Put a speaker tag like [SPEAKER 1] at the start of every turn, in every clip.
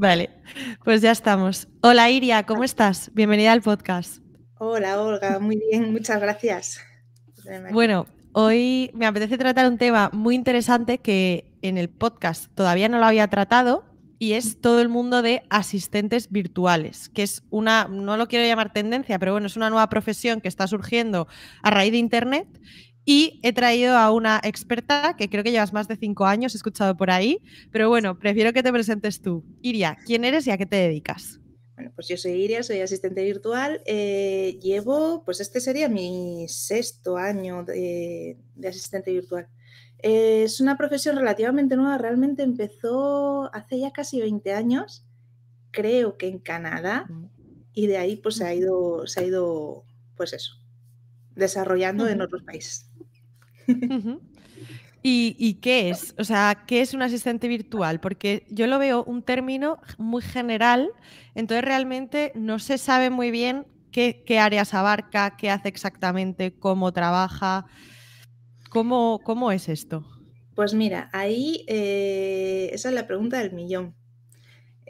[SPEAKER 1] Vale, pues ya estamos. Hola Iria, ¿cómo estás? Bienvenida al podcast.
[SPEAKER 2] Hola Olga, muy bien, muchas gracias.
[SPEAKER 1] Bueno, hoy me apetece tratar un tema muy interesante que en el podcast todavía no lo había tratado y es todo el mundo de asistentes virtuales, que es una, no lo quiero llamar tendencia, pero bueno, es una nueva profesión que está surgiendo a raíz de Internet y he traído a una experta que creo que llevas más de cinco años, he escuchado por ahí, pero bueno, prefiero que te presentes tú. Iria, ¿quién eres y a qué te dedicas?
[SPEAKER 2] Bueno, pues yo soy Iria, soy asistente virtual. Eh, llevo, pues este sería mi sexto año de, asistente virtual. Eh, es una profesión relativamente nueva, realmente empezó hace ya casi 20 años, creo que en Canadá, y de ahí pues se ha ido, se ha ido, pues eso, desarrollando en otros países.
[SPEAKER 1] ¿Y, qué es? O sea, ¿qué es un asistente virtual? Porque yo lo veo un término muy general, entonces realmente no se sabe muy bien qué, áreas abarca, qué hace exactamente, cómo trabaja. ¿Cómo, cómo es esto?
[SPEAKER 2] Pues mira, ahí eh, esa es la pregunta del millón.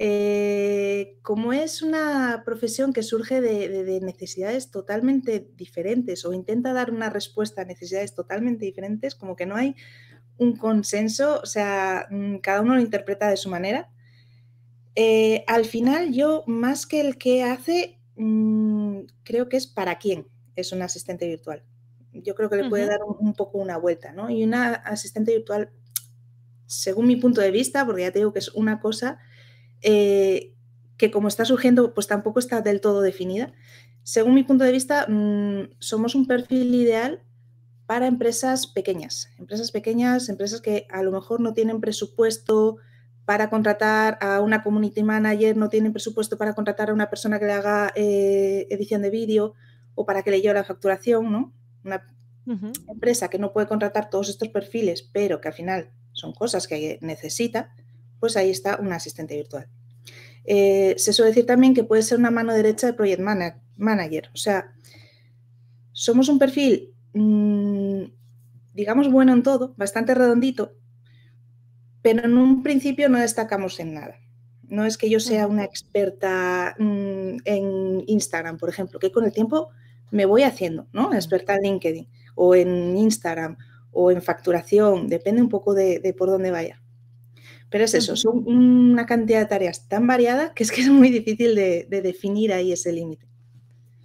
[SPEAKER 2] Eh, como es una profesión que surge de, necesidades totalmente diferentes o intenta dar una respuesta a necesidades totalmente diferentes, como que no hay un consenso, o sea, mm, cada uno lo interpreta de su manera. Eh, al final, yo, más que el que hace, mm, creo que es para quién es un asistente virtual. Yo creo que le puede dar un, poco una vuelta, ¿no? Y una asistente virtual, según mi punto de vista, porque ya te digo que es una cosa, eh, que como está surgiendo, pues tampoco está del todo definida. Según mi punto de vista, mm, somos un perfil ideal para empresas pequeñas, empresas pequeñas, empresas que a lo mejor no tienen presupuesto para contratar a una community manager, no tienen presupuesto para contratar a una persona que le haga eh, edición de vídeo o para que le lleve la facturación, Una empresa que no puede contratar todos estos perfiles, pero que al final son cosas que necesita, pues ahí está un asistente virtual. Eh, se suele decir también que puede ser una mano derecha de Project Manager. O sea, somos un perfil, mm, digamos, bueno en todo, bastante redondito, pero en un principio no destacamos en nada. No es que yo sea una experta mm, en Instagram, por ejemplo, que con el tiempo me voy haciendo, ¿no? Experta en LinkedIn o en Instagram o en facturación, depende un poco de por dónde vaya. Pero es eso, son una cantidad de tareas tan variada que es que es muy difícil de, definir ahí ese límite.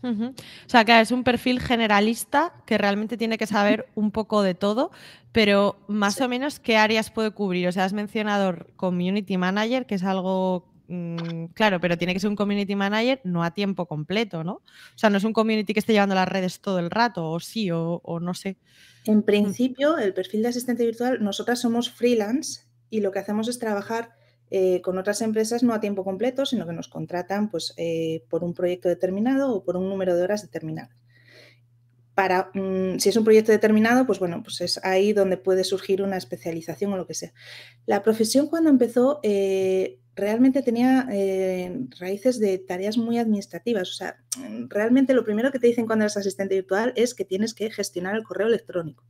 [SPEAKER 2] O
[SPEAKER 1] sea, claro, es un perfil generalista que realmente tiene que saber un poco de todo, pero más o menos qué áreas puede cubrir. O sea, has mencionado community manager, que es algo mm, claro, pero tiene que ser un community manager no a tiempo completo, ¿no? O sea, no es un community que esté llevando las redes todo el rato, o sí, o, o no sé. En mm.
[SPEAKER 2] principio, el perfil de asistente virtual, nosotras somos freelance y lo que hacemos es trabajar eh, con otras empresas no a tiempo completo, sino que nos contratan pues, eh, por un proyecto determinado o por un número de horas determinado. Para, mm, si es un proyecto determinado, pues bueno, pues es ahí donde puede surgir una especialización o lo que sea. La profesión cuando empezó eh, realmente tenía raíces de tareas muy administrativas. O sea, realmente lo primero que te dicen cuando eres asistente virtual es que tienes que gestionar el correo electrónico.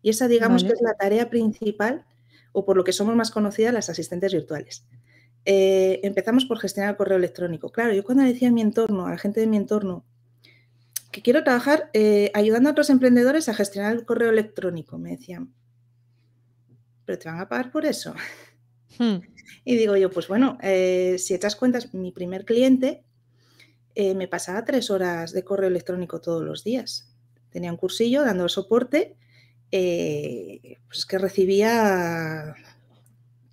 [SPEAKER 2] Y esa digamos que es la tarea principal o por lo que somos más conocidas las asistentes virtuales. Eh, empezamos por gestionar el correo electrónico. Claro, yo cuando decía a mi entorno, a la gente de mi entorno, que quiero trabajar eh, ayudando a otros emprendedores a gestionar el correo electrónico, me decían, pero te van a pagar por eso. Hmm. Y digo yo, pues bueno, eh, si echas cuentas, mi primer cliente me pasaba tres horas de correo electrónico todos los días. Tenía un cursillo dando soporte eh, pues que recibía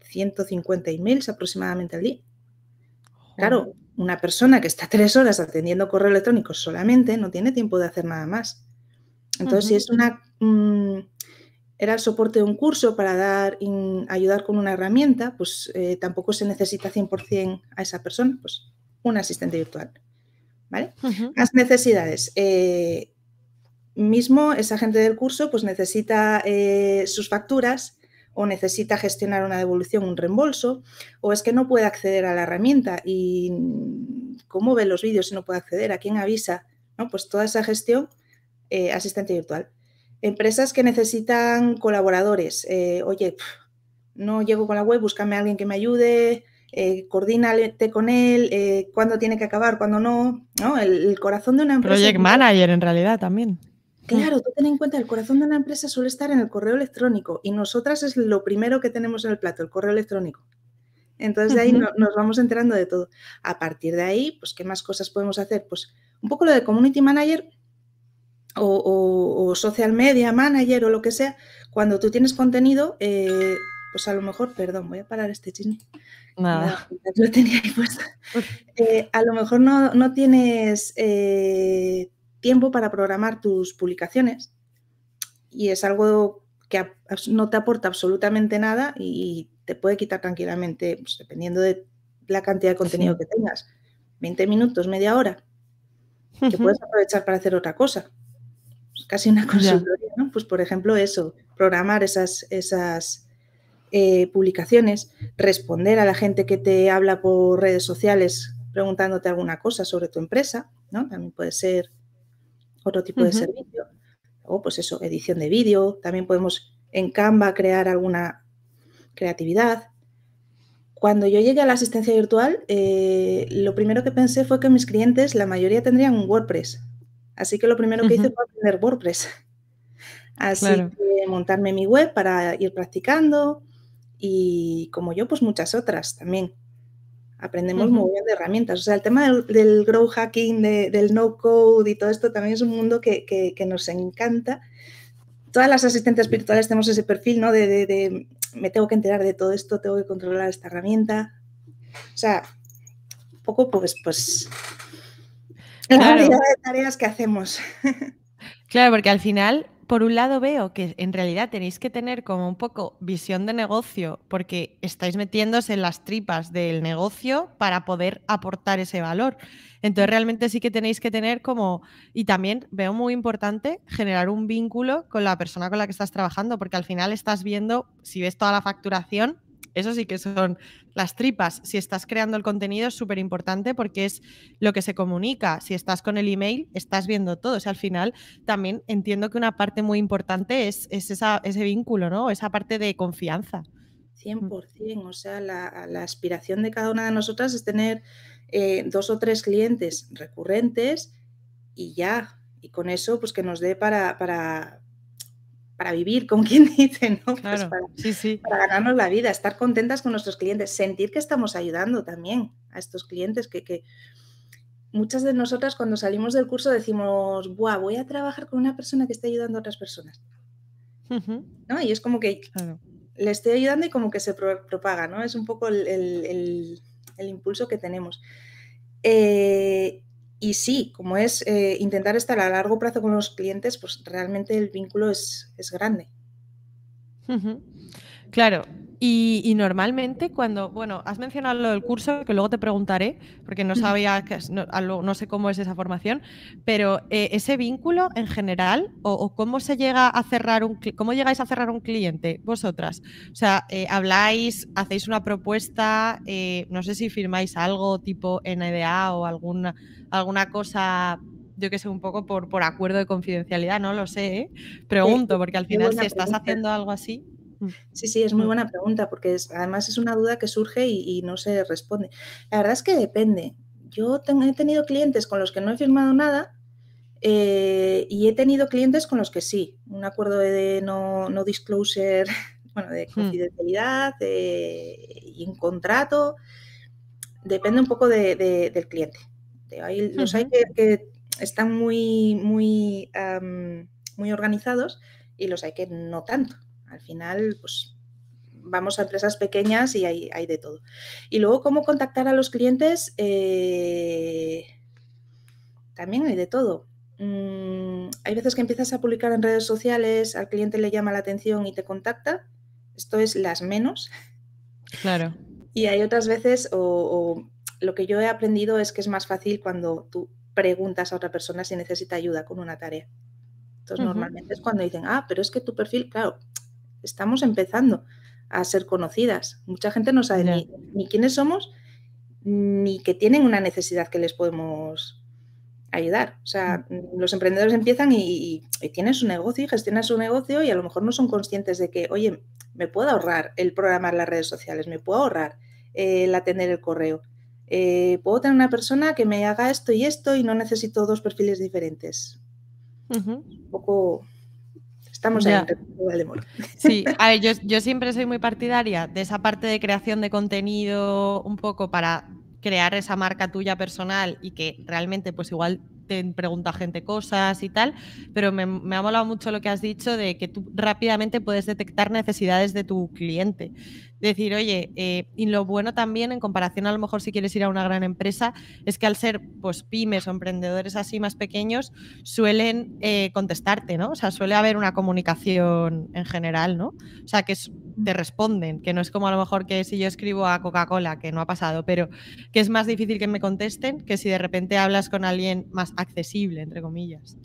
[SPEAKER 2] 150 emails aproximadamente al día. Claro, una persona que está tres horas atendiendo correo electrónico solamente no tiene tiempo de hacer nada más. Entonces, si es una. Mm, era el soporte de un curso para dar ayudar con una herramienta, pues eh, tampoco se necesita 100% a esa persona, pues un asistente virtual. ¿Vale? Las necesidades. Eh, mismo esa gente del curso pues necesita eh, sus facturas o necesita gestionar una devolución, un reembolso, o es que no puede acceder a la herramienta y mm, cómo ve los vídeos si no puede acceder, a quién avisa, ¿no? Pues toda esa gestión eh, asistente virtual. Empresas que necesitan colaboradores, eh, oye, no llego con la web, búscame a alguien que me ayude, eh, coordínate con él, cuándo tiene que acabar, cuándo no, ¿no? El, el corazón de una empresa. Project
[SPEAKER 1] manager en realidad también.
[SPEAKER 2] Claro, tú ten en cuenta, el corazón de una empresa suele estar en el correo electrónico y nosotras es lo primero que tenemos en el plato, el correo electrónico. Entonces de ahí nos vamos enterando de todo. A partir de ahí, pues, ¿qué más cosas podemos hacer? Pues un poco lo de community manager o, social media manager o lo que sea. Cuando tú tienes contenido, eh, pues a lo mejor, perdón, voy a parar este chisme. No, lo tenía ahí puesto. Eh, a lo mejor no, tienes... Eh, tiempo para programar tus publicaciones y es algo que no te aporta absolutamente nada y te puede quitar tranquilamente, pues, dependiendo de la cantidad de contenido que tengas, 20 minutos, media hora, que puedes aprovechar para hacer otra cosa. casi una consultoría, ¿no? Pues por ejemplo eso, programar esas, esas eh, publicaciones, responder a la gente que te habla por redes sociales preguntándote alguna cosa sobre tu empresa, ¿no? También puede ser otro tipo de servicio. O pues eso, edición de vídeo, también podemos en Canva crear alguna creatividad. Cuando yo llegué a la asistencia virtual, eh, lo primero que pensé fue que mis clientes, la mayoría tendrían un WordPress. Así que lo primero que hice fue aprender WordPress. Así que montarme mi web para ir practicando y como yo, pues muchas otras también aprendemos muy bien de herramientas. O sea, el tema del, grow hacking, del no code y todo esto también es un mundo que, nos encanta. Todas las asistentes virtuales tenemos ese perfil, ¿no? De, me tengo que enterar de todo esto, tengo que controlar esta herramienta. O sea, un poco pues, pues la de tareas que hacemos.
[SPEAKER 1] Claro, porque al final por un lado veo que en realidad tenéis que tener como un poco visión de negocio, porque estáis metiéndose en las tripas del negocio para poder aportar ese valor. Entonces realmente sí que tenéis que tener como, y también veo muy importante generar un vínculo con la persona con la que estás trabajando, porque al final estás viendo, si ves toda la facturación, eso sí que son las tripas. Si estás creando el contenido es súper importante porque es lo que se comunica. Si estás con el email, estás viendo todo. O sea, al final también entiendo que una parte muy importante es, ese vínculo, ¿no? Esa parte de confianza.
[SPEAKER 2] 100%, o sea, la, aspiración de cada una de nosotras es tener eh, dos o tres clientes recurrentes y ya, y con eso pues que nos dé para, para, para vivir, como quien dice, ¿no? Pues para, sí, ganarnos la vida, estar contentas con nuestros clientes, sentir que estamos ayudando también a estos clientes, que, muchas de nosotras cuando salimos del curso decimos, Buah, voy a trabajar con una persona que esté ayudando a otras personas. ¿No? Y es como que le estoy ayudando y como que se propaga, ¿no? Es un poco el, el, el, impulso que tenemos. Eh, y sí, como es eh, intentar estar a largo plazo con los clientes, pues realmente el vínculo es, es grande.
[SPEAKER 1] Claro, y, normalmente cuando, bueno, has mencionado lo del curso, que luego te preguntaré, porque no sabía, no, no sé cómo es esa formación, pero eh, ese vínculo en general, o, cómo se llega a cerrar un, cómo llegáis a cerrar un cliente, vosotras. O sea, eh, habláis, hacéis una propuesta, eh, no sé si firmáis algo tipo NDA o alguna, alguna cosa yo que sé, un poco por, por acuerdo de confidencialidad, no lo sé, pregunto, porque al final si estás haciendo algo así.
[SPEAKER 2] Mm. Sí, sí, es muy buena pregunta porque además es una duda que surge y, no se responde. La verdad es que depende. Yo he tenido clientes con los que no he firmado nada eh, y he tenido clientes con los que sí. Un acuerdo de no, disclosure, bueno, de hmm. confidencialidad, y un contrato. Depende un poco del cliente. los hay que, están muy, muy, muy organizados y los hay que no tanto. Al final, pues vamos a empresas pequeñas y hay, hay de todo. Y luego, ¿cómo contactar a los clientes? Eh, también hay de todo. Mm, hay veces que empiezas a publicar en redes sociales, al cliente le llama la atención y te contacta. Esto es las menos. Claro. Y hay otras veces, o, lo que yo he aprendido es que es más fácil cuando tú preguntas a otra persona si necesita ayuda con una tarea. Entonces, normalmente es cuando dicen, ah, pero es que tu perfil, claro, estamos empezando a ser conocidas. Mucha gente no sabe ni, quiénes somos, ni que tienen una necesidad que les podemos ayudar. O sea, mm. los emprendedores empiezan y, tienen su negocio y gestionan su negocio y a lo mejor no son conscientes de que, oye, me puedo ahorrar el programar las redes sociales, me puedo ahorrar eh, el atender el correo. Eh, puedo tener una persona que me haga esto y esto y no necesito dos perfiles diferentes. Un poco Estamos ya. ahí, Sí, a ver,
[SPEAKER 1] yo, siempre soy muy partidaria de esa parte de creación de contenido un poco para crear esa marca tuya personal y que realmente pues igual te pregunta gente cosas y tal, pero me, me, ha molado mucho lo que has dicho de que tú rápidamente puedes detectar necesidades de tu cliente decir, oye, eh, y lo bueno también en comparación a lo mejor si quieres ir a una gran empresa, es que al ser pues, pymes o emprendedores así más pequeños, suelen eh, contestarte, ¿no? O sea, suele haber una comunicación en general, ¿no? O sea, que te responden, que no es como a lo mejor que si yo escribo a Coca-Cola, que no ha pasado, pero que es más difícil que me contesten que si de repente hablas con alguien más accesible, entre comillas.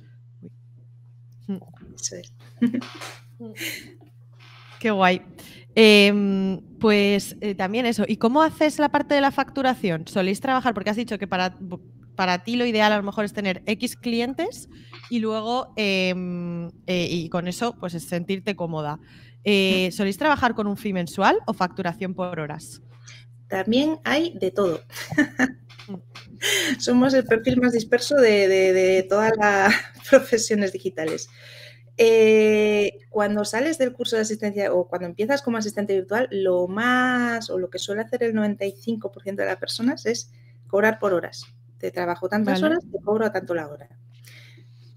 [SPEAKER 1] Qué guay. Em, pues eh, también eso. ¿Y cómo haces la parte de la facturación? ¿Soléis trabajar? Porque has dicho que para, para ti lo ideal a lo mejor es tener X clientes y luego, em, eh, y con eso, pues sentirte cómoda. Eh, mm. ¿Soléis trabajar con un fee mensual o facturación por horas? También hay de todo.
[SPEAKER 2] Mm. Somos el perfil más disperso de todas las profesiones digitales. Eh, cuando sales del curso de asistencia o cuando empiezas como asistente virtual, lo más o lo que suele hacer el 95% de las personas es cobrar por horas. Te trabajo tantas horas, te cobro a tanto la hora.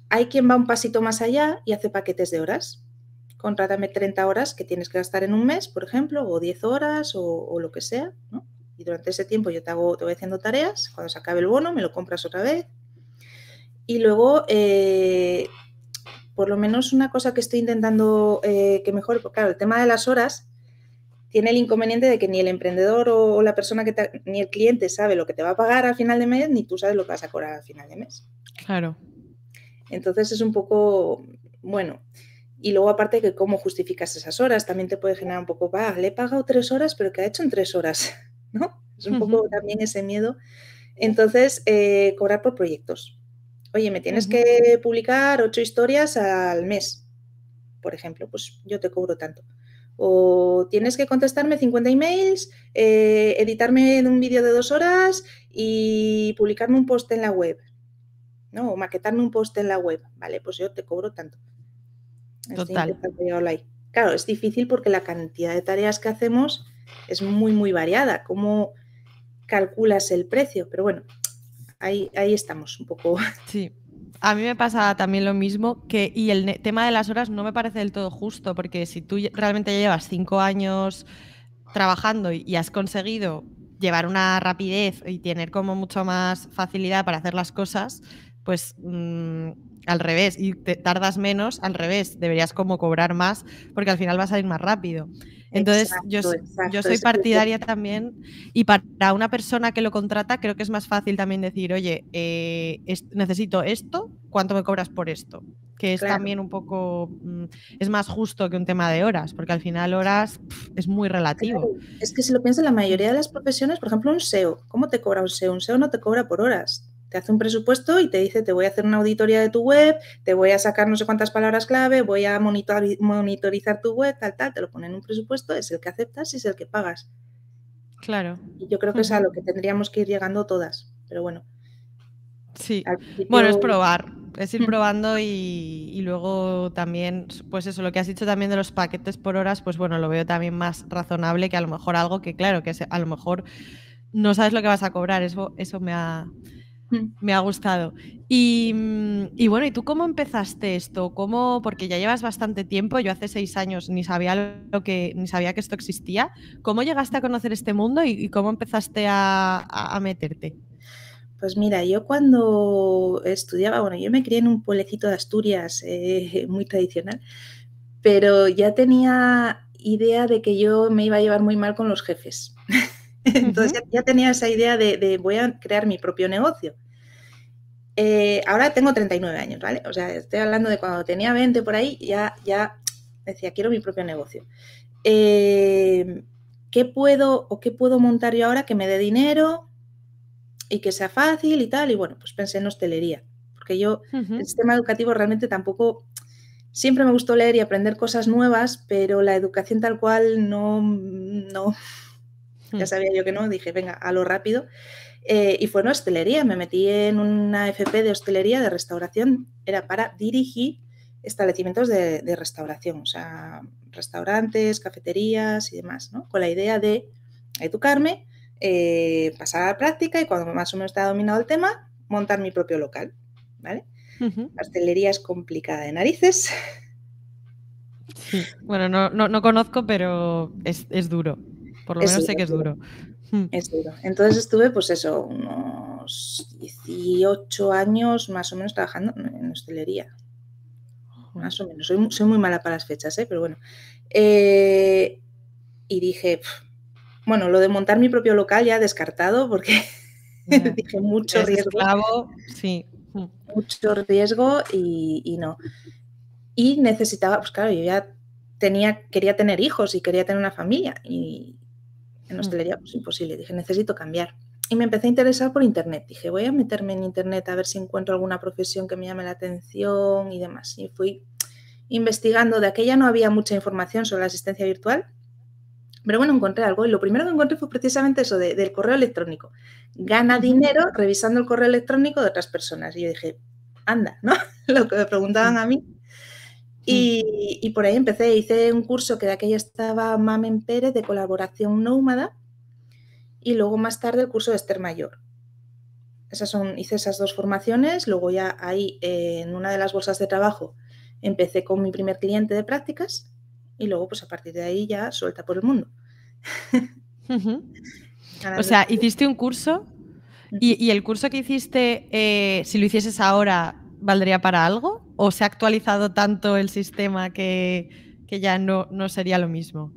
[SPEAKER 2] Hay quien va un pasito más allá y hace paquetes de horas. Contrátame 30 horas que tienes que gastar en un mes, por ejemplo, o 10 horas o, lo que sea, Y durante ese tiempo yo te, hago, voy haciendo tareas, cuando se acabe el bono me lo compras otra vez. Y luego eh, por lo menos una cosa que estoy intentando eh, que mejore, porque claro, el tema de las horas tiene el inconveniente de que ni el emprendedor o, la persona que ni el cliente sabe lo que te va a pagar al final de mes, ni tú sabes lo que vas a cobrar al final de mes. Claro. Entonces es un poco, bueno, y luego aparte que cómo justificas esas horas, también te puede generar un poco, va, le he pagado tres horas, pero ¿qué ha hecho en tres horas? ¿No? Es un poco también ese miedo. Entonces, eh, cobrar por proyectos. Oye, me tienes que publicar ocho historias al mes, por ejemplo, pues yo te cobro tanto. O tienes que contestarme 50 emails, eh, editarme un vídeo de dos horas y publicarme un post en la web, ¿no? O maquetarme un post en la web, ¿vale? Pues yo te cobro tanto. Total. Claro, es difícil porque la cantidad de tareas que hacemos es muy, muy variada. ¿Cómo calculas el precio? Pero bueno, ahí, estamos un poco. Sí. A mí me pasa
[SPEAKER 1] también lo mismo que, y el tema de las horas no me parece del todo justo, porque si tú realmente llevas cinco años trabajando y, has conseguido llevar una rapidez y tener como mucho más facilidad para hacer las cosas, pues mm, al revés, y tardas menos, al revés, deberías como cobrar más, porque al final vas a ir más rápido. Entonces, yo, soy partidaria también y para una persona que lo contrata creo que es más fácil también decir, oye, eh, necesito esto, ¿cuánto me cobras por esto? Que es también un poco, mm, es más justo que un tema de horas, porque al final
[SPEAKER 2] horas es muy relativo. es que si lo piensas, la mayoría de las profesiones, por ejemplo, un SEO, ¿cómo te cobra un SEO? Un SEO no te cobra por horas, te hace un presupuesto y te dice, te voy a hacer una auditoría de tu web, te voy a sacar no sé cuántas palabras clave, voy a monitorizar tu web, tal, tal, te lo ponen en un presupuesto, es el que aceptas y es el que pagas. Claro. Y yo creo que es a lo que tendríamos que ir llegando todas, pero bueno. Sí, bueno, es probar, es ir probando
[SPEAKER 1] y, luego también, pues eso, lo que has dicho también de los paquetes por horas, pues bueno, lo veo también más razonable que a lo mejor algo que, claro, que a lo mejor no sabes lo que vas a cobrar, eso, eso me ha, me ha gustado. Mm, y, bueno, ¿y tú cómo empezaste esto? ¿Cómo, porque ya llevas bastante tiempo, yo hace seis años ni sabía, lo que, ni sabía que esto existía. ¿Cómo llegaste a conocer este mundo y, cómo empezaste a,
[SPEAKER 2] meterte? Pues mira, yo cuando estudiaba, bueno, yo me crié en un pueblecito de Asturias eh, muy tradicional, pero ya tenía idea de que yo me iba a llevar muy mal con los jefes. Entonces ya tenía esa idea de, de voy a crear mi propio negocio eh, ahora tengo 39 años, ¿vale? O sea, estoy hablando de cuando tenía 20 por ahí, ya, ya decía, quiero mi propio negocio. Eh, ¿Qué puedo o qué puedo montar yo ahora que me dé dinero y que sea fácil y tal? Y bueno, pues pensé en hostelería, porque yo el sistema educativo realmente tampoco... Siempre me gustó leer y aprender cosas nuevas, pero la educación tal cual no, no, ya hmm. sabía yo que no, dije, venga, a lo rápido. Eh, y fue en hostelería, me metí en una FP de hostelería de restauración, era para dirigir establecimientos de, restauración, o sea, restaurantes, cafeterías y demás, ¿no? Con la idea de educarme, eh, pasar a la práctica y cuando más o menos está dominado el tema, montar mi propio local, ¿vale? hostelería es complicada de narices.
[SPEAKER 1] Bueno, no, conozco, pero es, duro. Por lo menos sé que es duro.
[SPEAKER 2] Mm. Entonces estuve, pues eso, unos 18 años más o menos trabajando en hostelería. Más o menos. Soy, muy mala para las fechas, ¿eh? pero bueno. Eh, y dije, bueno, lo de montar mi propio local ya descartado porque dije mucho riesgo. Mm. Mucho riesgo y, y no. Y necesitaba, pues claro, yo ya tenía, quería tener hijos y quería tener una familia. Y, en hostelería, pues imposible. Dije, necesito cambiar. Y me empecé a interesar por Internet. Dije, voy a meterme en Internet a ver si encuentro alguna profesión que me llame la atención y demás. Y fui investigando. De aquella no había mucha información sobre la asistencia virtual. Pero bueno, encontré algo y lo primero que encontré fue precisamente eso del correo electrónico. Gana dinero revisando el correo electrónico de otras personas. Y yo dije, anda, ¿no? Lo que me preguntaban a mí.
[SPEAKER 1] Mm.
[SPEAKER 2] Y, por ahí empecé, hice un curso que de aquella estaba Mamen Pérez de colaboración nómada y luego más tarde el curso de Esther Mayor. Esas son, hice esas dos formaciones, luego ya ahí eh, en una de las bolsas de trabajo empecé con mi primer cliente de prácticas y luego pues a partir de ahí ya suelta por el mundo. o sea, hiciste
[SPEAKER 1] un curso y, el curso que hiciste, eh, si lo hicieses ahora, ¿valdría para algo? o se ha actualizado tanto el sistema que, ya no, no, sería lo mismo?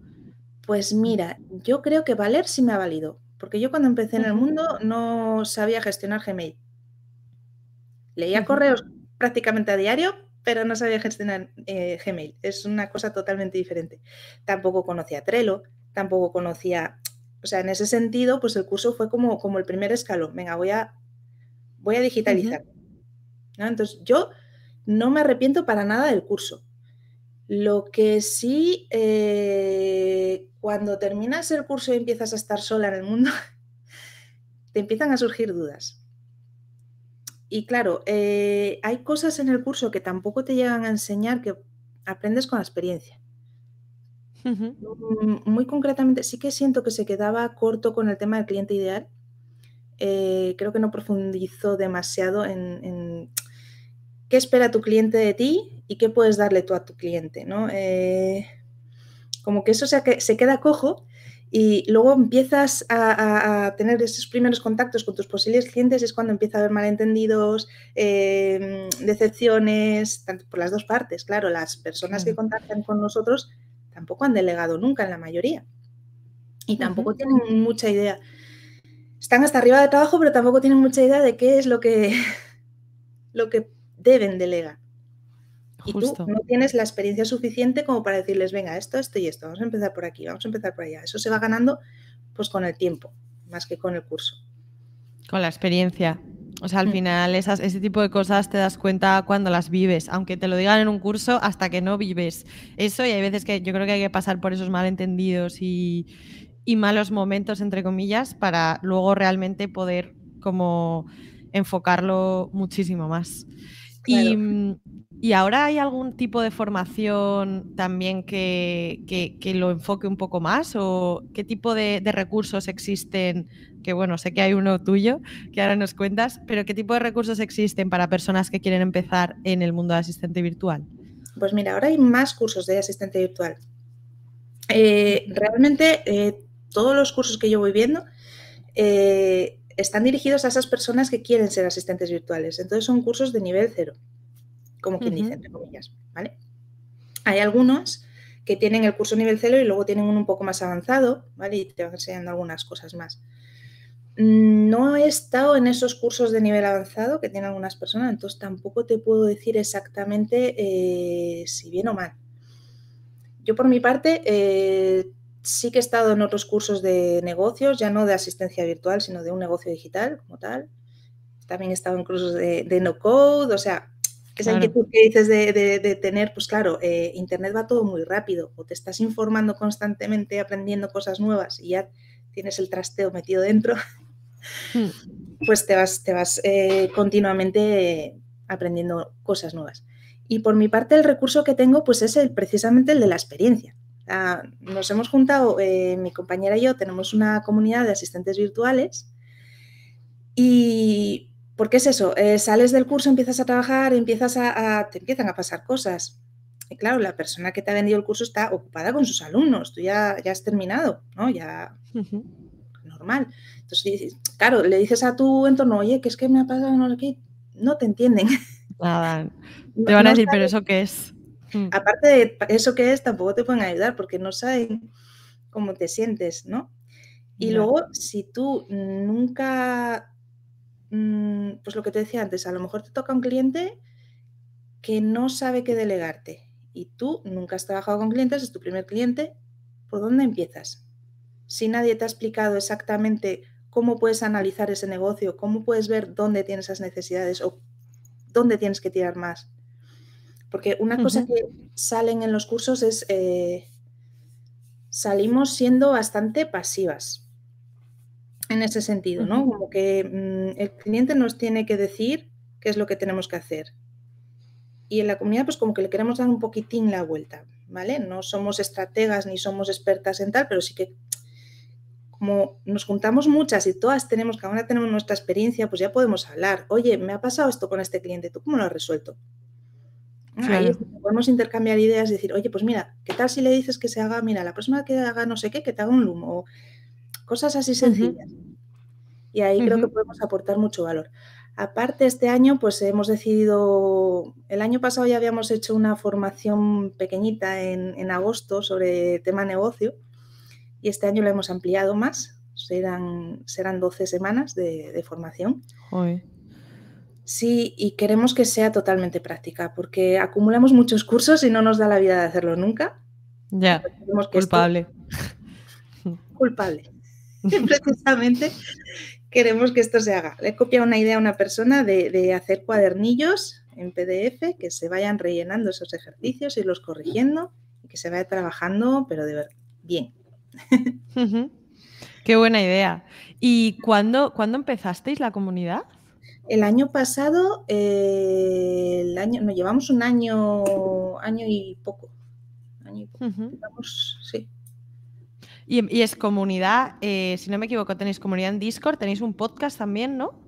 [SPEAKER 2] Pues mira, yo creo que Valer sí me ha valido, porque yo cuando empecé en el mundo no sabía gestionar Gmail. Leía correos prácticamente a diario, pero no sabía gestionar eh, Gmail. Es una cosa totalmente diferente. Tampoco conocía Trello, tampoco conocía... O sea, en ese sentido, pues el curso fue como, como el primer escalón. Venga, voy a, voy a digitalizar. Entonces, yo no me arrepiento para nada del curso. Lo que sí, eh, cuando terminas el curso y empiezas a estar sola en el mundo, te empiezan a surgir dudas. Y claro, eh, hay cosas en el curso que tampoco te llegan a enseñar que aprendes con la experiencia. Mm, muy concretamente, sí que siento que se quedaba corto con el tema del cliente ideal. Eh, creo que no profundizó demasiado en qué espera tu cliente de ti y qué puedes darle tú a tu cliente, ¿no? Eh, como que eso se, queda cojo y luego empiezas a, tener esos primeros contactos con tus posibles clientes, es cuando empieza a haber malentendidos, em, decepciones, por las dos partes, claro, las personas que contactan con nosotros tampoco han delegado nunca en la mayoría y tampoco tienen mucha idea. Están hasta arriba de trabajo, pero tampoco tienen mucha idea de qué es lo que, lo que deben delegar. Justo. Y tú no tienes la experiencia suficiente como para decirles, venga, esto, esto y esto, vamos a empezar por aquí, vamos a empezar por allá. Eso se va ganando pues con el tiempo, más que con el curso.
[SPEAKER 1] Con la experiencia. O sea, al mm. final ese tipo de cosas te das cuenta cuando las vives, aunque te lo digan en un curso hasta que no vives eso y hay veces que yo creo que hay que pasar por esos malentendidos y, y malos momentos, entre comillas, para luego realmente poder como enfocarlo muchísimo más. Y, ahora hay algún tipo de formación también que, lo enfoque un poco más o qué tipo de, recursos existen, que bueno, sé que hay uno tuyo que ahora nos cuentas, pero qué tipo de recursos existen para personas que quieren empezar en el mundo de asistente virtual.
[SPEAKER 2] Pues mira, ahora hay más cursos de asistente virtual. Eh, realmente eh, todos los cursos que yo voy viendo eh, están dirigidos a esas personas que quieren ser asistentes virtuales. Entonces son cursos de nivel cero, como quien dice, entre comillas, Hay algunos que tienen el curso nivel cero y luego tienen uno un poco más avanzado, ¿vale? Y te van enseñando algunas cosas más. Mm, no he estado en esos cursos de nivel avanzado que tienen algunas personas, entonces tampoco te puedo decir exactamente eh, si bien o mal. Yo por mi parte eh, sí que he estado en otros cursos de negocios, ya no de asistencia virtual, sino de un negocio digital como tal. También he estado en cursos de, no code, o sea, esa inquietud que dices de, tener, pues claro, eh, Internet va todo muy rápido, o te estás informando constantemente, aprendiendo cosas nuevas y ya tienes el trasteo metido dentro, hmm. pues te vas, te vas eh, continuamente aprendiendo cosas nuevas. Y por mi parte, el recurso que tengo, pues es el, precisamente el de la experiencia. Ah, nos hemos juntado, eh, mi compañera y yo tenemos una comunidad de asistentes virtuales y porque es eso, eh, sales del curso, empiezas a trabajar, empiezas a, te empiezan a pasar cosas. Y claro, la persona que te ha vendido el curso está ocupada con sus alumnos, tú ya, ya has terminado, ¿no? Ya normal. Entonces, claro, le dices a tu entorno, oye, que es que me ha pasado no no te entienden. Nada, te van a decir, pero ¿eso qué es? Mm. Aparte de eso que es, tampoco te pueden ayudar porque no saben cómo te sientes, ¿no? Y luego, si tú nunca, mm, pues lo que te decía antes, a lo mejor te toca un cliente que no sabe qué delegarte y tú nunca has trabajado con clientes, es tu primer cliente, ¿por dónde empiezas? Si nadie te ha explicado exactamente cómo puedes analizar ese negocio, cómo puedes ver dónde tienes esas necesidades o dónde tienes que tirar más. Porque una cosa que salen en los cursos es, eh, salimos siendo bastante pasivas en ese sentido, ¿no? Como que mm, el cliente nos tiene que decir qué es lo que tenemos que hacer. Y en la comunidad, pues como que le queremos dar un poquitín la vuelta, ¿vale? No somos estrategas ni somos expertas en tal, pero sí que como nos juntamos muchas y todas tenemos, cada una tenemos nuestra experiencia, pues ya podemos hablar. Oye, me ha pasado esto con este cliente, ¿tú cómo lo has resuelto? podemos intercambiar ideas, y decir, oye, pues mira, ¿qué tal si le dices que se haga, mira, la próxima que haga no sé qué, que te haga un loom o cosas así sencillas? Y ahí creo que podemos aportar mucho valor. Aparte, este año, pues hemos decidido, el año pasado ya habíamos hecho una formación pequeñita en, agosto sobre tema negocio y este año lo hemos ampliado más, serán, serán 12 semanas de, formación. Sí, y queremos que sea totalmente práctica, porque acumulamos muchos cursos y no nos da la vida de hacerlo nunca.
[SPEAKER 1] Ya, culpable.
[SPEAKER 2] Culpable. Precisamente queremos que esto se haga. Le copiado una idea a una persona de, hacer cuadernillos en PDF, que se vayan rellenando esos ejercicios, y los corrigiendo, y que se vaya trabajando, pero de verdad, bien.
[SPEAKER 1] Qué buena idea. ¿Y cuándo, cuándo empezasteis
[SPEAKER 2] la comunidad? El año pasado, eh, el año, no, llevamos un año, año y poco. Año y poco. sí.
[SPEAKER 1] y, es comunidad, eh, si no me equivoco, tenéis comunidad en Discord, tenéis un podcast también, ¿no?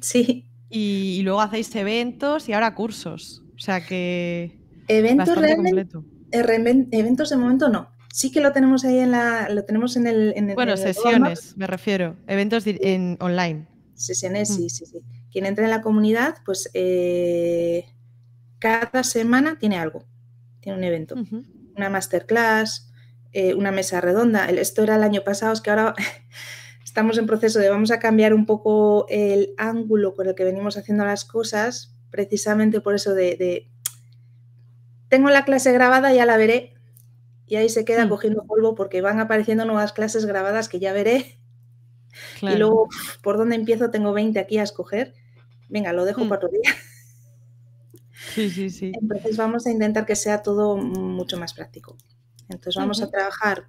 [SPEAKER 1] Sí. Y, luego hacéis eventos y ahora cursos. O sea
[SPEAKER 2] que. Eventos eh, Eventos de momento no. Sí que lo tenemos ahí en la. Lo tenemos en el. En bueno, sesiones, me refiero. Eventos en online. Sesiones, sí, sí, sí. Quien entra en la comunidad, pues eh, cada semana tiene algo, tiene un evento, una masterclass, eh, una mesa redonda. Esto era el año pasado, es que ahora estamos en proceso de vamos a cambiar un poco el ángulo con el que venimos haciendo las cosas, precisamente por eso de, tengo la clase grabada, ya la veré. Y ahí se queda mm. cogiendo polvo porque van apareciendo nuevas clases grabadas que ya veré
[SPEAKER 1] Y luego,
[SPEAKER 2] ¿por dónde empiezo? Tengo 20 aquí a escoger venga, lo dejo mm. para otro día. Sí, sí, sí. Entonces vamos a intentar que sea todo mucho más práctico. Entonces vamos a trabajar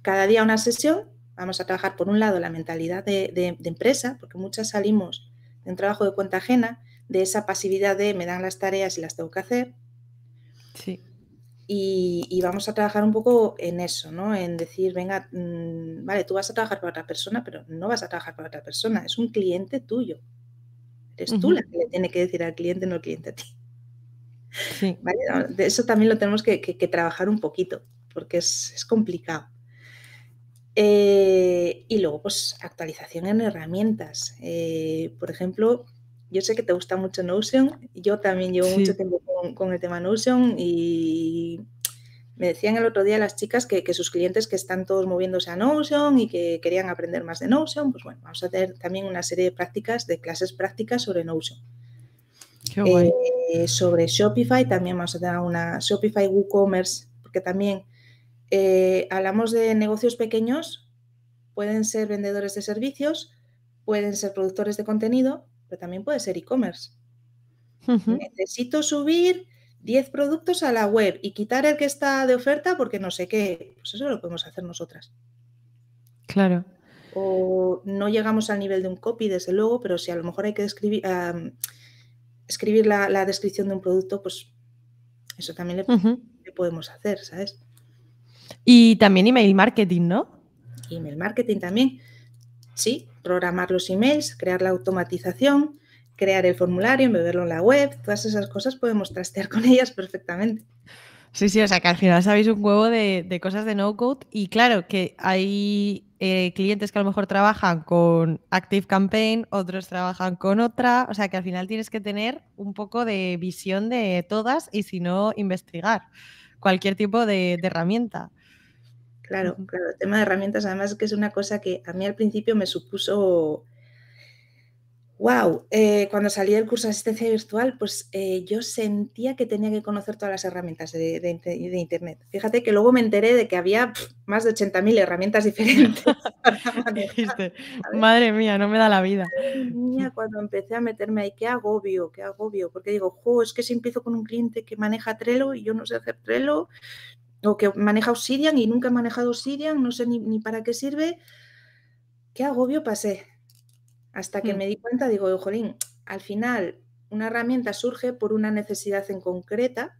[SPEAKER 2] cada día una sesión, vamos a trabajar por un lado la mentalidad de, empresa, porque muchas salimos de un trabajo de cuenta ajena, de esa pasividad de me dan las tareas y las tengo que hacer. Sí. Y, vamos a trabajar un poco en eso, ¿no? En decir, venga, mm, vale, tú vas a trabajar para otra persona, pero no vas a trabajar para otra persona, es un cliente tuyo. Eres tú la que le tiene que decir al cliente, no el cliente a ti. eso también lo tenemos que, trabajar un poquito, porque es, complicado. Eh, y luego, pues, actualización en herramientas. Eh, por ejemplo, yo sé que te gusta mucho Notion. Yo también llevo mucho tiempo con, con, el tema Notion y me decían el otro día las chicas que, sus clientes que están todos moviéndose a Notion y que querían aprender más de Notion, pues bueno, vamos a tener también una serie de prácticas, de clases prácticas sobre Notion. Qué eh, sobre Shopify también vamos a tener una Shopify WooCommerce, porque también eh, hablamos de negocios pequeños, pueden ser vendedores de servicios, pueden ser productores de contenido, pero también puede ser e-commerce. Necesito subir 10 productos a la web y quitar el que está de oferta porque no sé qué, pues eso lo podemos hacer nosotras. Claro. O no llegamos al nivel de un copy, desde luego, pero si a lo mejor hay que escribir, escribir la, descripción de un producto, pues eso también le, le podemos hacer, ¿sabes?
[SPEAKER 1] Y también email marketing, ¿no?
[SPEAKER 2] Email marketing también. Sí, programar los emails, crear la automatización, crear el formulario, beberlo en la web, todas esas cosas podemos trastear con ellas perfectamente.
[SPEAKER 1] Sí, sí, o sea que al final sabéis un huevo de, cosas de no-code y claro que hay eh, clientes que a lo mejor trabajan con Active Campaign, otros trabajan con otra, o sea que al final tienes que tener un poco de visión de todas y si no, investigar cualquier tipo de, de herramienta.
[SPEAKER 2] Claro, claro, el tema de herramientas además que es una cosa que a mí al principio me supuso Wow, eh, cuando salí del curso de asistencia virtual, pues eh, yo sentía que tenía que conocer todas las herramientas de, Internet. Fíjate que luego me enteré de que había más de 80.000 herramientas diferentes. Madre mía, no me da la vida. Mía, cuando empecé a meterme ahí, qué agobio, qué agobio, porque digo, jo, es que si empiezo con un cliente que maneja Trello y yo no sé hacer Trello, o que maneja Obsidian y nunca he manejado Obsidian, no sé ni para qué sirve, qué agobio pasé hasta que mm. me di cuenta, digo, jolín, al final una herramienta surge por una necesidad en concreta.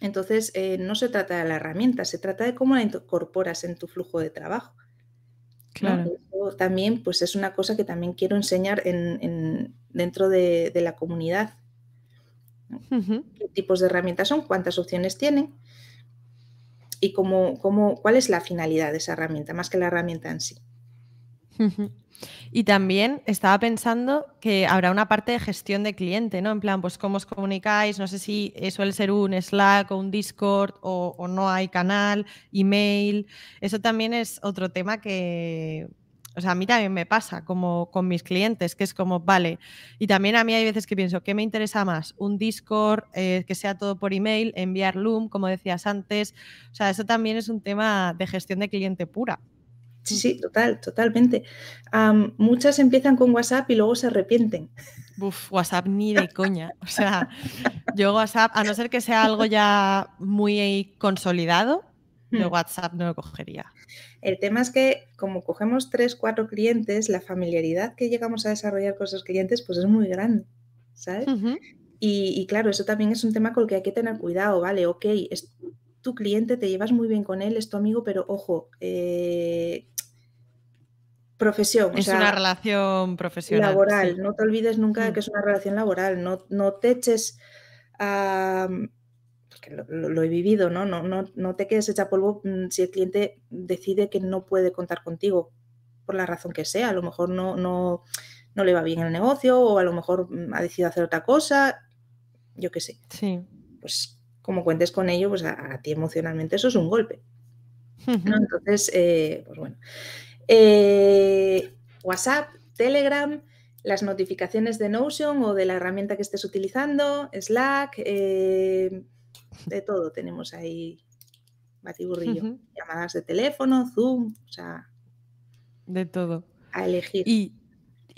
[SPEAKER 2] Entonces, eh, no se trata de la herramienta, se trata de cómo la incorporas en tu flujo de trabajo. Claro. también, pues es una cosa que también quiero enseñar dentro de, la comunidad. ¿Qué tipos de herramientas son? ¿Cuántas opciones tienen? ¿Y cuál es la finalidad de esa herramienta, más que la herramienta en sí?
[SPEAKER 1] Y también estaba pensando que habrá una parte de gestión de cliente, ¿no? En plan, pues cómo os comunicáis, no sé si eh, suele ser un Slack o un Discord o, no hay canal, email. Eso también es otro tema que, o sea, a mí también me pasa como con mis clientes, que es como, vale, y también a mí hay veces que pienso, ¿qué me interesa más? Un Discord, eh, que sea todo por email, enviar Loom, como decías antes. O sea, eso también es un tema de gestión de cliente pura.
[SPEAKER 2] Sí, mm. sí, total, totalmente. muchas empiezan con WhatsApp y luego se arrepienten.
[SPEAKER 1] Uf, WhatsApp ni de coña. O sea, yo WhatsApp, a no ser que sea algo ya muy consolidado, yo mm. WhatsApp no lo
[SPEAKER 2] cogería. El tema es que como cogemos tres, cuatro clientes, la familiaridad que llegamos a desarrollar con esos clientes pues es muy grande, ¿sabes? y, claro, eso también es un tema con el que hay que tener cuidado, ¿vale? Ok, es, tu cliente, te llevas muy bien con él, es tu amigo, pero ojo, eh, profesión. es una relación profesional. Laboral. No te olvides nunca de mm. que es una relación laboral. No, no te eches a. lo, he vivido, ¿no? ¿no? No, no te quedes hecha polvo mm, si el cliente decide que no puede contar contigo, por la razón que sea. A lo mejor no, no, no le va bien el negocio o a lo mejor mm, ha decidido hacer otra cosa. Yo qué sé. Sí. Pues como cuentes con ello, pues a, ti emocionalmente eso es un golpe. Entonces, eh, pues bueno. Eh, WhatsApp, Telegram, las notificaciones de Notion o de la herramienta que estés utilizando, Slack, eh, de todo tenemos ahí batiburrillo. Llamadas de teléfono, Zoom, o sea.
[SPEAKER 1] De todo. A elegir.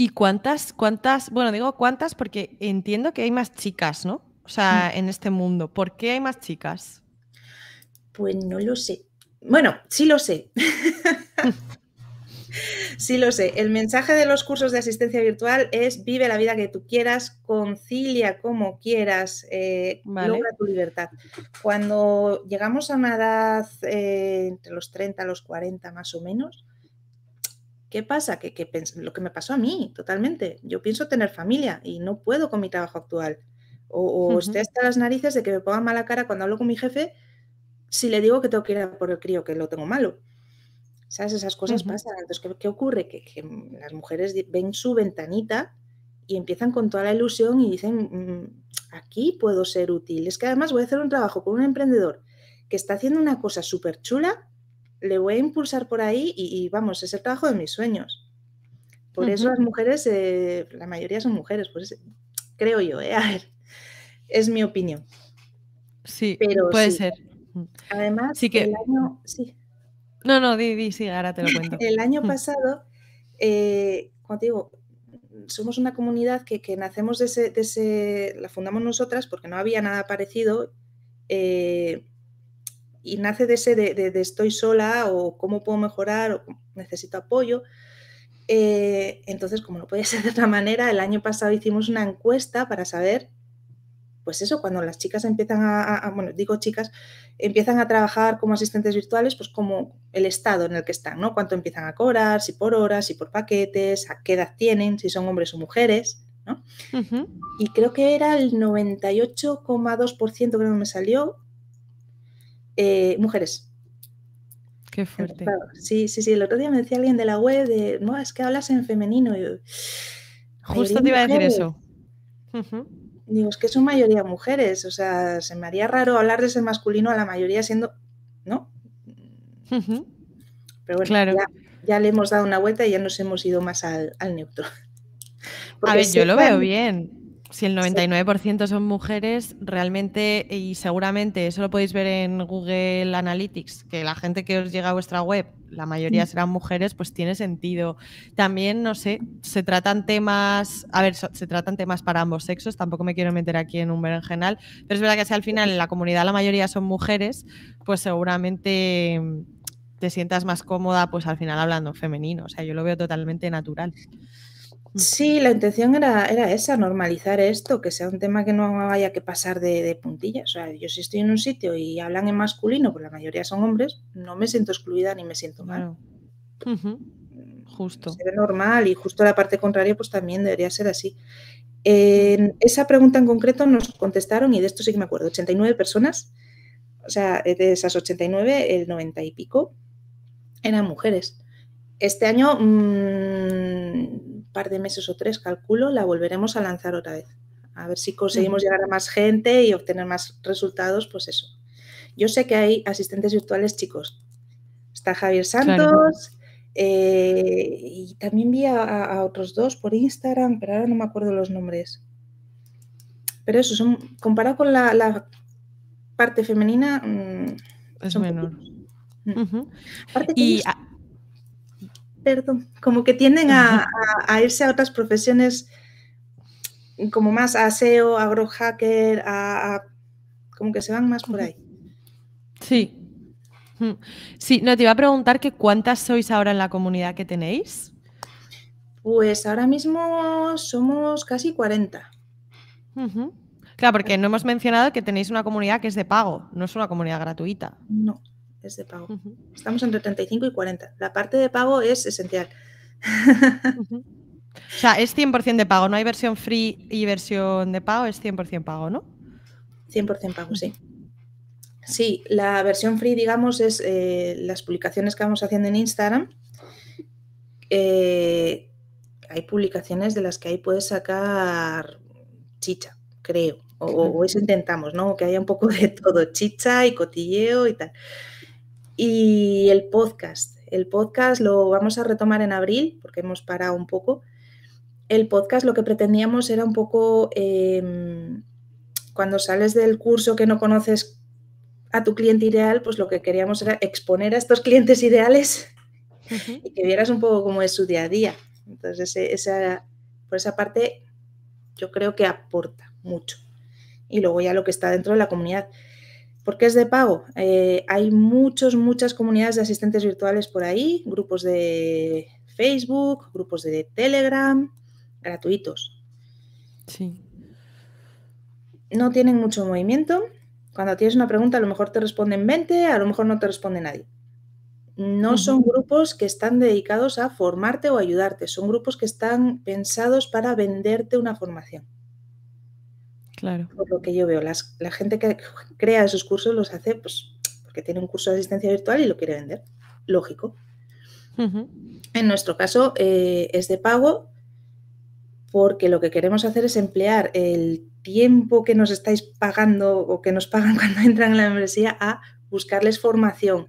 [SPEAKER 1] ¿Y, cuántas, cuántas, bueno, digo cuántas porque entiendo que hay más chicas, ¿no? O sea, mm. en este
[SPEAKER 2] mundo. ¿Por qué hay más chicas? Pues no lo sé. Bueno, sí lo sé. Sí, lo sé. El mensaje de los cursos de asistencia virtual es vive la vida que tú quieras, concilia como quieras, eh, logra tu libertad. Cuando llegamos a una edad eh, entre los 30 a los 40 más o menos, ¿qué pasa? Que, lo que me pasó a mí, totalmente. Yo pienso tener familia y no puedo con mi trabajo actual. O, usted está estoy las narices de que me ponga mala cara cuando hablo con mi jefe si le digo que tengo que ir a por el crío, que lo tengo malo. ¿Sabes? Esas cosas pasan. Entonces, ¿qué, ocurre? Que, mm, las mujeres ven su ventanita y empiezan con toda la ilusión y dicen, mm, aquí puedo ser útil. Es que además voy a hacer un trabajo con un emprendedor que está haciendo una cosa súper chula, le voy a impulsar por ahí y, vamos, es el trabajo de mis sueños. Por eso las mujeres, eh, la mayoría son mujeres, pues creo yo, ¿eh? a ver, es mi opinión. Sí, Pero puede ser. Además, sí que... Sí. No, no,
[SPEAKER 1] di, sí, ahora
[SPEAKER 2] te lo cuento. El año mm. pasado, eh, como digo, somos una comunidad que, nacemos de ese, la fundamos nosotras porque no había nada parecido eh, y nace de ese de, estoy sola o cómo puedo mejorar o necesito apoyo. Eh, entonces, como no podía ser de otra manera, el año pasado hicimos una encuesta para saber pues eso, cuando las chicas empiezan a, bueno, digo chicas, empiezan a trabajar como asistentes virtuales, pues como el estado en el que están, ¿no? Cuánto empiezan a cobrar, si por horas, si por paquetes, a qué edad tienen, si son hombres o mujeres, ¿no? Y creo que era el 98,2%, creo que me salió, eh, mujeres. Qué fuerte. Sí, sí, sí. El otro día me decía alguien de la web de, no, es que hablas en femenino. Justo te iba a decir eso digo, es que son mayoría mujeres, o sea, se me haría raro hablar de ser masculino a la mayoría siendo, ¿no? Pero bueno, ya, le hemos dado una vuelta y ya nos hemos ido más al, neutro. a ver, yo lo veo
[SPEAKER 1] bien. Si el 99% son mujeres, realmente, y seguramente eso lo podéis ver en Google Analytics, que la gente que os llega a vuestra web, la mayoría mm. serán mujeres, pues tiene sentido. También, no sé, se tratan temas, a ver, se tratan temas para ambos sexos, tampoco me quiero meter aquí en un berenjenal, pero es verdad que si al final en la comunidad la mayoría son mujeres, pues seguramente te sientas más cómoda, pues al final hablando femenino, o sea, yo lo veo totalmente natural.
[SPEAKER 2] Sí, la intención era, esa, normalizar esto, que sea un tema que no haya que pasar de, puntillas. O sea, yo si estoy en un sitio y hablan en masculino, pues la mayoría son hombres, no me siento excluida ni me siento mal. Mm, justo. normal y justo la parte contraria, pues también debería ser así. esa pregunta en concreto nos contestaron, y de esto sí que me acuerdo, 89 personas. O sea, eh, de esas 89, el 90 y pico eran mujeres. Este año mm, par de meses o tres, calculo, la volveremos a lanzar otra vez. A ver si conseguimos llegar a más gente y obtener más resultados, pues eso. Yo sé que hay asistentes virtuales chicos. Está Javier Santos, eh, y también vi a, otros dos por Instagram, pero ahora no me acuerdo los nombres. Pero eso, son, comparado con la, parte femenina, mm, es menor. Mm. y, como que tienden a, irse a otras profesiones como más a SEO, agrohacker, a, como que se van más por ahí. Sí.
[SPEAKER 1] Sí, no, te iba a preguntar que cuántas sois ahora en la comunidad que tenéis.
[SPEAKER 2] Pues ahora mismo somos casi 40.
[SPEAKER 1] Claro, porque no hemos mencionado que tenéis una comunidad que es de pago, no es una comunidad gratuita.
[SPEAKER 2] No es de pago. Estamos entre 35 y 40. La parte de pago es esencial.
[SPEAKER 1] O sea, es 100% de pago, no hay versión free y versión de pago, es 100% pago, ¿no? 100%
[SPEAKER 2] pago, sí. Sí, la versión free, digamos, es eh, las publicaciones que vamos haciendo en Instagram. Eh, hay publicaciones de las que ahí puedes sacar chicha, creo, o, o eso intentamos, ¿no? Que haya un poco de todo, chicha y cotilleo y tal. Y el podcast. El podcast lo vamos a retomar en abril porque hemos parado un poco. El podcast lo que pretendíamos era un poco em, cuando sales del curso que no conoces a tu cliente ideal, pues lo que queríamos era exponer a estos clientes ideales y que vieras un poco cómo es su día a día. Entonces, esa, por esa parte, yo creo que aporta mucho. Y luego ya lo que está dentro de la comunidad porque es de pago. Eh, hay muchas, muchas comunidades de asistentes virtuales por ahí, grupos de Facebook, grupos de Telegram, gratuitos. Sí. No tienen mucho movimiento. Cuando tienes una pregunta, a lo mejor te responden 20, a lo mejor no te responde nadie. No son grupos que están dedicados a formarte o ayudarte, son grupos que están pensados para venderte una formación. Por lo que yo veo, la gente que crea esos cursos los hace pues, porque tiene un curso de asistencia virtual y lo quiere vender. Lógico. En nuestro caso eh, es de pago porque lo que queremos hacer es emplear el tiempo que nos estáis pagando o que nos pagan cuando entran en la membresía a buscarles formación,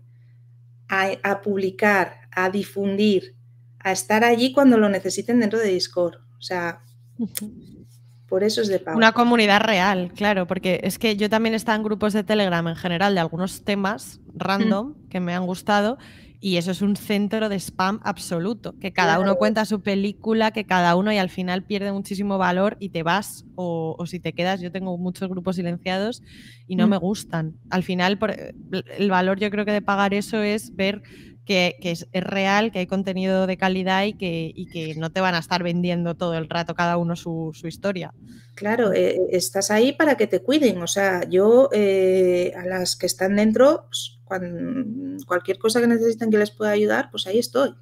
[SPEAKER 2] a, publicar, a difundir, a estar allí cuando lo necesiten dentro de Discord. O sea, por eso es de pago. Una
[SPEAKER 1] comunidad real, claro, porque es que yo también estaba en grupos de Telegram en general de algunos temas random mm. que me han gustado y eso es un centro de spam absoluto, que cada uno cuenta su película, que cada uno y al final pierde muchísimo valor y te vas o, si te quedas, yo tengo muchos grupos silenciados y no me mm. gustan. Al final el valor yo creo que de pagar eso es ver que, es, real, que hay contenido de calidad y que, no te van a estar vendiendo todo el rato cada uno su, historia.
[SPEAKER 2] Claro, eh, eh, estás ahí para que te cuiden. O sea, yo eh, a las que están dentro, pues, cualquier cosa que necesiten que les pueda ayudar, pues ahí estoy.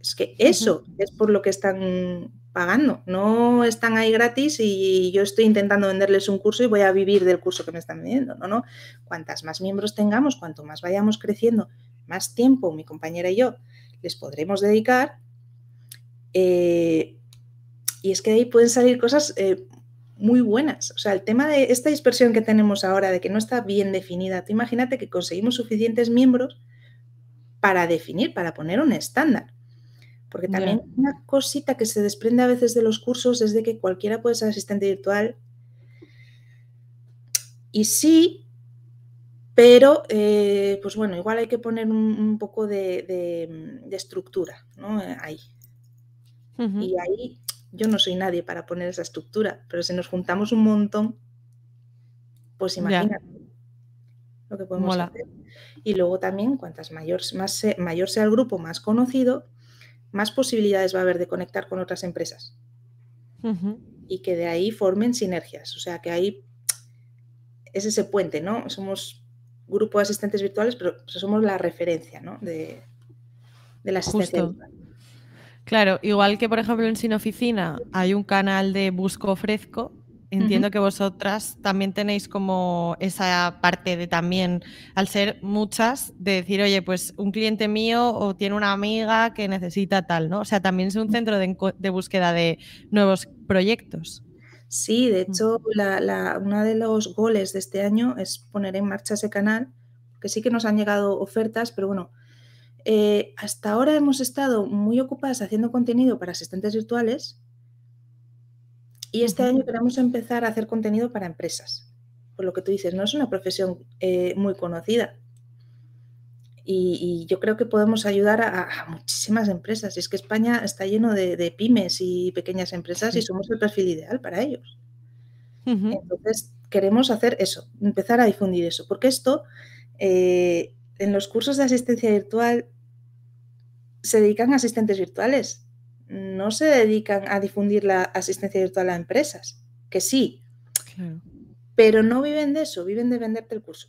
[SPEAKER 2] Es que eso es por lo que están pagando, no están ahí gratis y yo estoy intentando venderles un curso y voy a vivir del curso que me están vendiendo, no, no. Cuantas más miembros tengamos, cuanto más vayamos creciendo más tiempo mi compañera y yo les podremos dedicar. Eh, y es que de ahí pueden salir cosas eh, muy buenas. O sea, el tema de esta dispersión que tenemos ahora, de que no está bien definida, tú imagínate que conseguimos suficientes miembros para definir, para poner un estándar. Porque también una cosita que se desprende a veces de los cursos es de que cualquiera puede ser asistente virtual. Y sí, pero, eh, pues bueno, igual hay que poner un, poco mm, de, estructura ¿no? Eh, ahí. Y ahí yo no soy nadie para poner esa estructura, pero si nos juntamos un montón, pues imagínate lo que podemos hacer. Y luego también, cuantas mayor, más, mayor sea el grupo, más conocido, más posibilidades va a haber de conectar con otras empresas. Y que de ahí formen sinergias. O sea, que ahí es ese puente, ¿no? Somos grupo de asistentes virtuales, pero somos la referencia ¿no? de, la asistencia
[SPEAKER 1] Claro, igual que por ejemplo en Sin Oficina hay un canal de Busco Ofrezco, entiendo que vosotras también tenéis como esa parte de también, al ser muchas, de decir, oye, pues un cliente mío o tiene una amiga que necesita tal, ¿no? O sea, también es un centro de, de búsqueda de nuevos proyectos.
[SPEAKER 2] Sí, de mm. hecho, la, uno de los goles de este año es poner en marcha ese canal, que sí que nos han llegado ofertas, pero bueno, eh, hasta ahora hemos estado muy ocupadas haciendo contenido para asistentes virtuales y este año queremos empezar a hacer contenido para empresas. Por lo que tú dices, no es una profesión eh, muy conocida. Y, yo creo que podemos ayudar a, muchísimas empresas. Es que España está lleno de, pymes y pequeñas empresas y somos el perfil ideal para ellos. Entonces, queremos hacer eso, empezar a difundir eso, porque esto eh, en los cursos de asistencia virtual se dedican a asistentes virtuales, no se dedican a difundir la asistencia virtual a empresas, que sí, pero no viven de eso, viven de venderte el curso.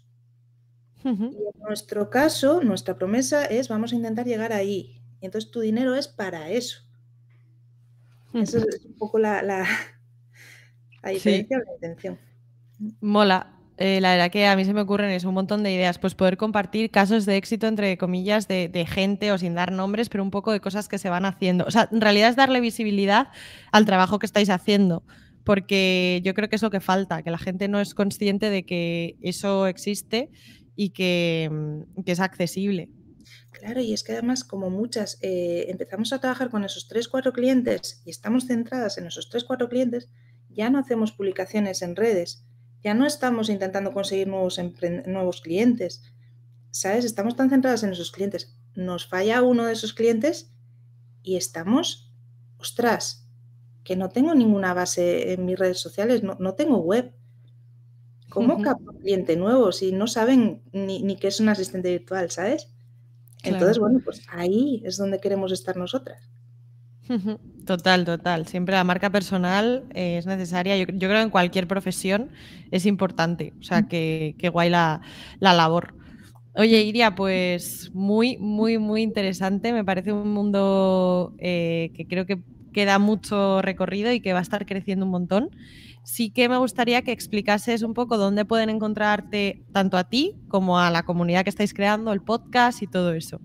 [SPEAKER 2] Y en nuestro caso, nuestra promesa es vamos a intentar llegar ahí. Y entonces tu dinero es para eso. Esa es un poco la, diferencia la intención.
[SPEAKER 1] Mola. Eh, la verdad que a mí se me ocurren es un montón de ideas, pues poder compartir casos de éxito, entre comillas, de, de, gente o sin dar nombres, pero un poco de cosas que se van haciendo. O sea, en realidad es darle visibilidad al trabajo que estáis haciendo, porque yo creo que es lo que falta, que la gente no es consciente de que eso existe y mm, que, es accesible.
[SPEAKER 2] Claro, y es que además, como muchas, eh, empezamos a trabajar con esos 3, 4 clientes y estamos centradas en esos 3, 4 clientes, ya no hacemos publicaciones en redes, ya no estamos intentando conseguir nuevos, nuevos clientes, ¿sabes? Estamos tan centradas en esos clientes. Nos falla uno de esos clientes y estamos, ostras, que no tengo ninguna base en mis redes sociales, no tengo web, ¿Cómo un cliente nuevo si no saben ni, qué es un asistente virtual, ¿sabes? Entonces, bueno, pues ahí es donde queremos estar nosotras.
[SPEAKER 1] Total, total. Siempre la marca personal eh, es necesaria. Yo, creo que en cualquier profesión es importante. O sea, que, guay la, labor. Oye, Iria, pues muy, muy, muy interesante. Me parece un mundo eh, que creo que queda mucho recorrido y que va a estar creciendo un montón. Sí que me gustaría que explicases un poco dónde pueden encontrarte tanto a ti como a la comunidad que estáis creando, el podcast y todo eso.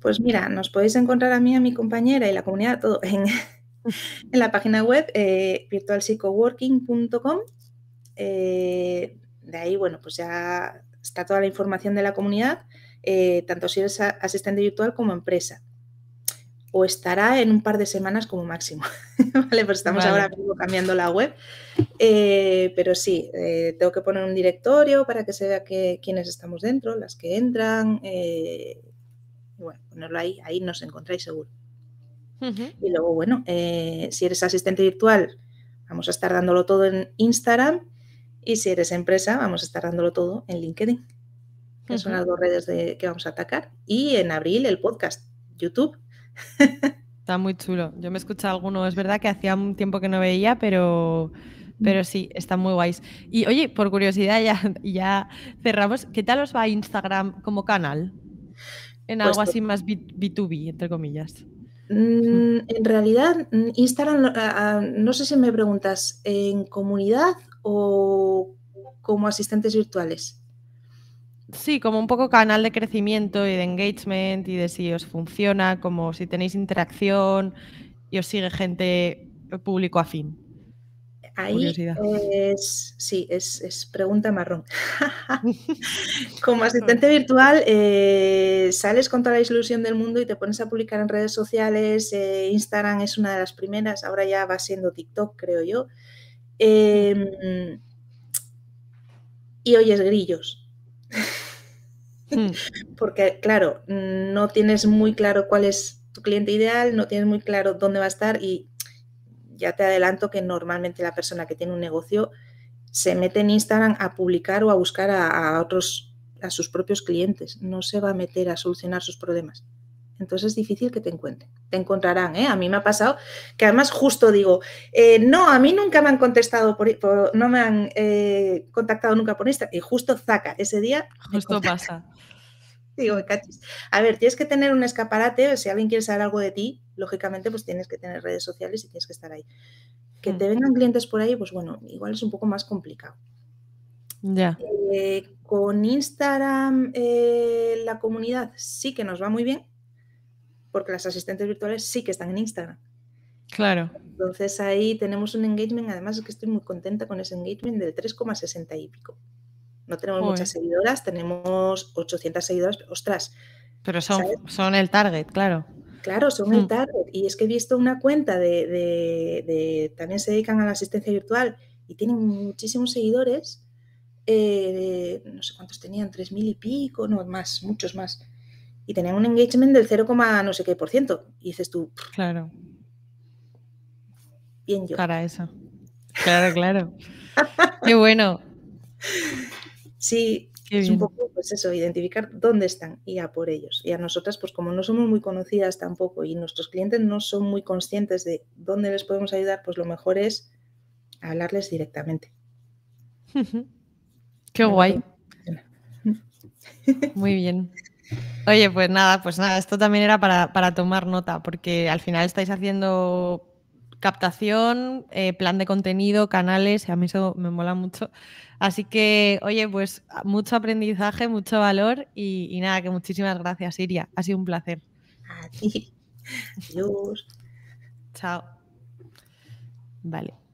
[SPEAKER 2] Pues mira, nos podéis encontrar a mí, a mi compañera y la comunidad, todo en, la página web eh, virtualpsychoworking.com. Eh, de ahí, bueno, pues ya está toda la información de la comunidad, eh, tanto si eres asistente virtual como empresa o estará en un par de semanas como máximo. vale, pues estamos ahora mismo cambiando la web. Eh, pero sí, eh, tengo que poner un directorio para que se vea que, quiénes estamos dentro, las que entran. Eh, bueno, ponerlo ahí, ahí nos encontráis seguro. Y luego, bueno, si eres asistente virtual, vamos a estar dándolo todo en Instagram. Y si eres empresa, vamos a estar dándolo todo en LinkedIn. Que son las dos redes que vamos a atacar. Y en abril el podcast, YouTube
[SPEAKER 1] Está muy chulo. Yo me he escuchado alguno, es verdad que hacía un tiempo que no veía, pero, pero sí, está muy guays. Y oye, por curiosidad, ya, ya cerramos. ¿Qué tal os va Instagram como canal? En pues algo así más B2B, entre comillas.
[SPEAKER 2] Mm, en realidad, mm, Instagram, ah, ah, no sé si me preguntas, ¿en comunidad o como asistentes virtuales?
[SPEAKER 1] Sí, como un poco canal de crecimiento y de engagement y de si os funciona, como si tenéis interacción y os sigue gente eh, público afín.
[SPEAKER 2] Ahí es, sí, es, pregunta marrón. como asistente virtual, eh, sales con toda la ilusión del mundo y te pones a publicar en redes sociales. Eh, Instagram es una de las primeras, ahora ya va siendo TikTok, creo yo. Em, y oyes grillos Mm. Porque, claro, no tienes muy claro cuál es tu cliente ideal, no tienes muy claro dónde va a estar y ya te adelanto que normalmente la persona que tiene un negocio se mete en Instagram a publicar o a buscar a, otros, a sus propios clientes, no se va a meter a solucionar sus problemas entonces es difícil que te encuentren. Te encontrarán, ¿eh? A mí me ha pasado que además justo digo, eh, no, a mí nunca me han contestado, por, no me han eh, contactado nunca por Instagram. Y justo zaca, ese día. Justo pasa. Digo, cachis. A ver, tienes que tener un escaparate, si alguien quiere saber algo de ti, lógicamente pues tienes que tener redes sociales y tienes que estar ahí. Que mm. te vengan clientes por ahí, pues bueno, igual es un poco más complicado. Ya. Eh, con Instagram, la comunidad sí que nos va muy bien porque las asistentes virtuales sí que están en Instagram. Claro. Entonces ahí tenemos un engagement, además es que estoy muy contenta con ese engagement de 3,60 y pico. No tenemos muchas seguidoras, tenemos 800 seguidoras, ostras. Pero son, son
[SPEAKER 1] el target, claro.
[SPEAKER 2] Claro, son el hmm. target. Y es que he visto una cuenta de, también se dedican a la asistencia virtual y tienen muchísimos seguidores, eh, no sé cuántos tenían, 3.000 y pico, no, más, muchos más y tenían un engagement del 0, no sé qué por ciento. Y dices tú, claro. Bien yo. Para eso.
[SPEAKER 1] Claro, claro. qué bueno.
[SPEAKER 2] Sí, es un poco pues eso, identificar dónde están y a por ellos. Y a nosotras, pues como no somos muy conocidas tampoco y nuestros clientes no son muy conscientes de dónde les podemos ayudar, pues lo mejor es hablarles directamente. Qué
[SPEAKER 1] guay. Muy bien. Oye, pues nada, pues nada, esto también era para, tomar nota, porque al final estáis haciendo captación, eh, plan de contenido, canales, y a mí eso me mola mucho. Así que, oye, pues mucho aprendizaje, mucho valor y, nada, que muchísimas gracias, Iria. Ha sido un placer. A ti. Adiós. Chao. Vale.